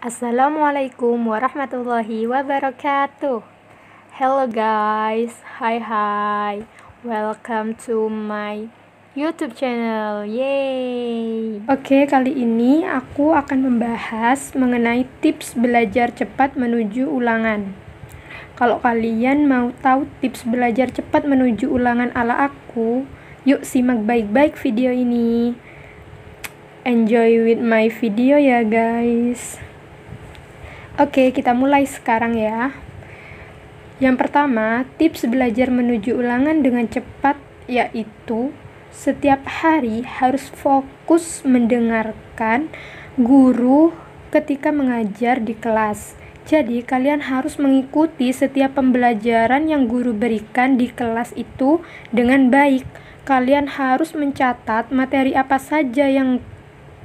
Assalamualaikum warahmatullahi wabarakatuh. Hello guys, hi hi, welcome to my YouTube channel, yay. Oke, kali ini aku akan membahas mengenai tips belajar cepat menuju ulangan. Kalau kalian mau tahu tips belajar cepat menuju ulangan ala aku, yuk simak baik-baik video ini. Enjoy with my video ya guys. Oke, kita mulai sekarang ya. Yang pertama, tips belajar menuju ulangan dengan cepat yaitu setiap hari harus fokus mendengarkan guru ketika mengajar di kelas. Jadi, kalian harus mengikuti setiap pembelajaran yang guru berikan di kelas itu dengan baik. Kalian harus mencatat materi apa saja yang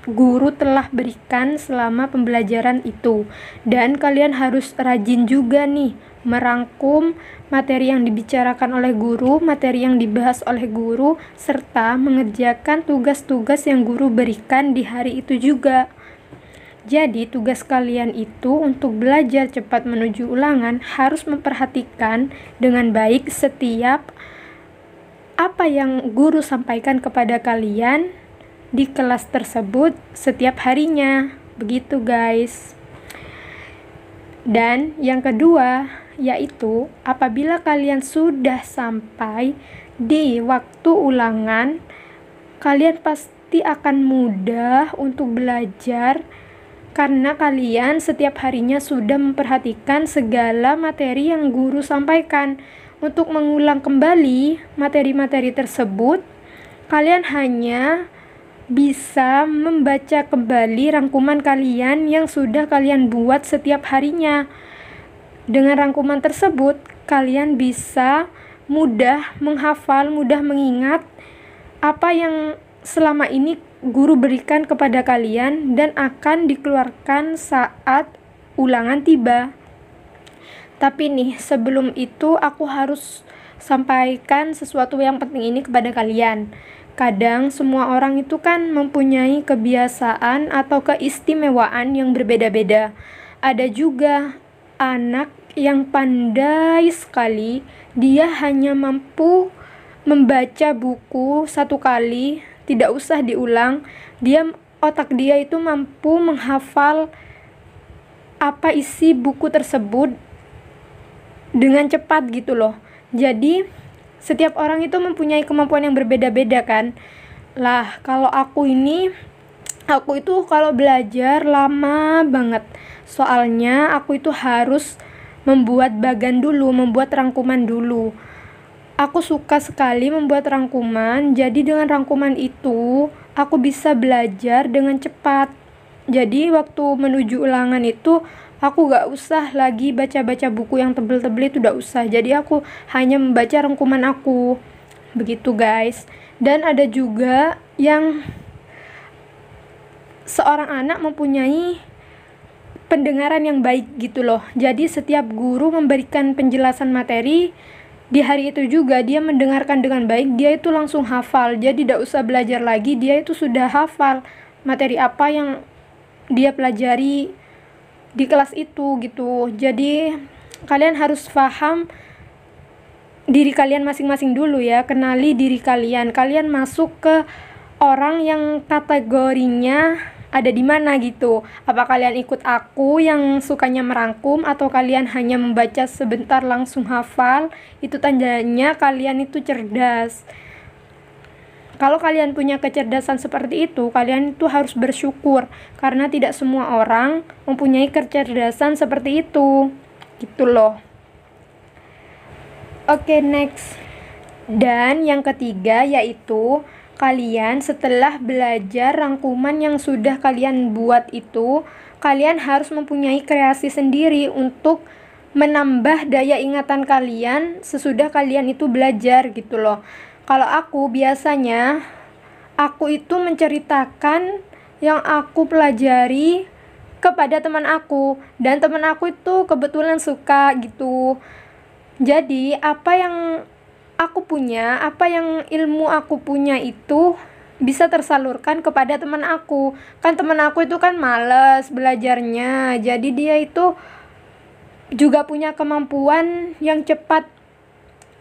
guru telah berikan selama pembelajaran itu. Dan kalian harus rajin juga nih merangkum materi yang dibicarakan oleh guru, materi yang dibahas oleh guru, serta mengerjakan tugas-tugas yang guru berikan di hari itu juga. Jadi, tugas kalian itu untuk belajar cepat menuju ulangan harus memperhatikan dengan baik setiap apa yang guru sampaikan kepada kalian di kelas tersebut setiap harinya. Begitu, guys. Dan yang kedua, yaitu apabila kalian sudah sampai di waktu ulangan, kalian pasti akan mudah untuk belajar karena kalian setiap harinya sudah memperhatikan segala materi yang guru sampaikan. Untuk mengulang kembali materi-materi tersebut, kalian hanya bisa membaca kembali rangkuman kalian yang sudah kalian buat setiap harinya. Dengan rangkuman tersebut, kalian bisa mudah menghafal, mudah mengingat apa yang selama ini guru berikan kepada kalian dan akan dikeluarkan saat ulangan tiba. Tapi nih, sebelum itu aku harus sampaikan sesuatu yang penting ini kepada kalian Kadang semua orang itu kan mempunyai kebiasaan atau keistimewaan yang berbeda-beda. Ada juga anak yang pandai sekali, dia hanya mampu membaca buku satu kali, tidak usah diulang. Dia otak dia itu mampu menghafal apa isi buku tersebut dengan cepat gitu loh. Jadi setiap orang itu mempunyai kemampuan yang berbeda-beda kan lah kalau aku ini aku itu kalau belajar lama banget soalnya aku itu harus membuat bagan dulu membuat rangkuman dulu aku suka sekali membuat rangkuman jadi dengan rangkuman itu aku bisa belajar dengan cepat jadi waktu menuju ulangan itu aku gak usah lagi baca-baca buku yang tebel-tebel itu udah usah jadi aku hanya membaca rangkuman aku begitu guys dan ada juga yang seorang anak mempunyai pendengaran yang baik gitu loh jadi setiap guru memberikan penjelasan materi di hari itu juga dia mendengarkan dengan baik dia itu langsung hafal jadi tidak usah belajar lagi dia itu sudah hafal materi apa yang dia pelajari di kelas itu gitu jadi kalian harus paham diri kalian masing-masing dulu ya kenali diri kalian kalian masuk ke orang yang kategorinya ada di mana gitu apa kalian ikut aku yang sukanya merangkum atau kalian hanya membaca sebentar langsung hafal itu tandanya kalian itu cerdas kalau kalian punya kecerdasan seperti itu, kalian itu harus bersyukur karena tidak semua orang mempunyai kecerdasan seperti itu. Gitu loh. Oke, next. Dan yang ketiga yaitu kalian setelah belajar rangkuman yang sudah kalian buat itu, kalian harus mempunyai kreasi sendiri untuk menambah daya ingatan kalian sesudah kalian itu belajar gitu loh. Kalau aku biasanya aku itu menceritakan yang aku pelajari kepada teman aku dan teman aku itu kebetulan suka gitu. Jadi, apa yang aku punya, apa yang ilmu aku punya itu bisa tersalurkan kepada teman aku. Kan teman aku itu kan males belajarnya. Jadi dia itu juga punya kemampuan yang cepat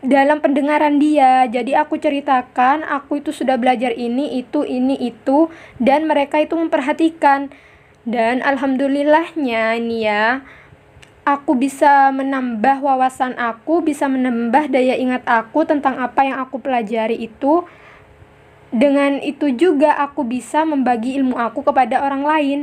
dalam pendengaran dia. Jadi aku ceritakan, aku itu sudah belajar ini, itu, ini, itu, dan mereka itu memperhatikan. Dan alhamdulillahnya ini ya, aku bisa menambah wawasan aku, bisa menambah daya ingat aku tentang apa yang aku pelajari itu. Dengan itu juga aku bisa membagi ilmu aku kepada orang lain.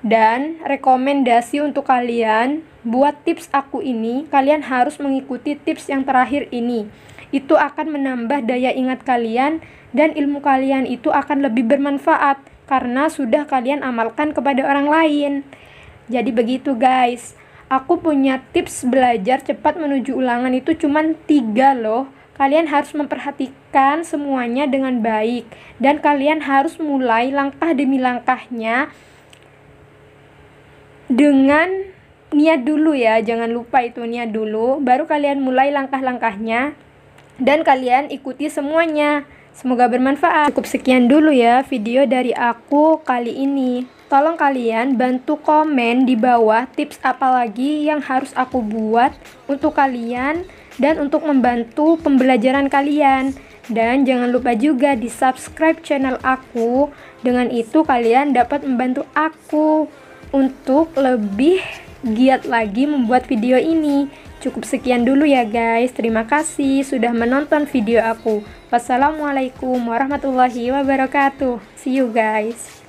Dan rekomendasi untuk kalian, buat tips aku ini, kalian harus mengikuti tips yang terakhir ini. Itu akan menambah daya ingat kalian dan ilmu kalian itu akan lebih bermanfaat karena sudah kalian amalkan kepada orang lain. Jadi begitu guys. Aku punya tips belajar cepat menuju ulangan itu cuman tiga loh. Kalian harus memperhatikan semuanya dengan baik dan kalian harus mulai langkah demi langkahnya dengan niat dulu ya, jangan lupa itu niat dulu, baru kalian mulai langkah-langkahnya dan kalian ikuti semuanya. Semoga bermanfaat. Cukup sekian dulu ya video dari aku kali ini. Tolong kalian bantu komen di bawah tips apa lagi yang harus aku buat untuk kalian dan untuk membantu pembelajaran kalian. Dan jangan lupa juga di subscribe channel aku. Dengan itu kalian dapat membantu aku untuk lebih giat lagi membuat video ini. Cukup sekian dulu ya guys. Terima kasih sudah menonton video aku. Wassalamualaikum warahmatullahi wabarakatuh. See you guys.